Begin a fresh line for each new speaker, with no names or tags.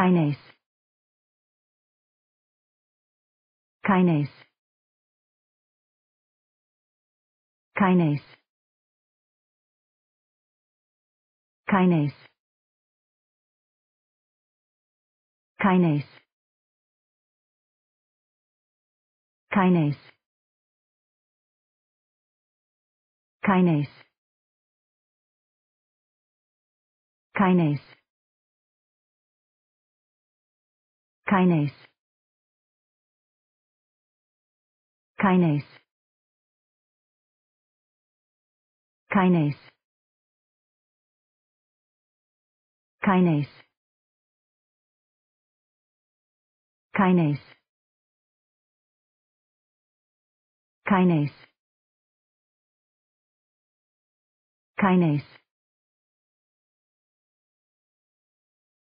kinase kinase kinase kinase kinase kinase kinase kinase Kinase. Kinase. Kinase. Kinase. Kinase. Kinase. Kinase.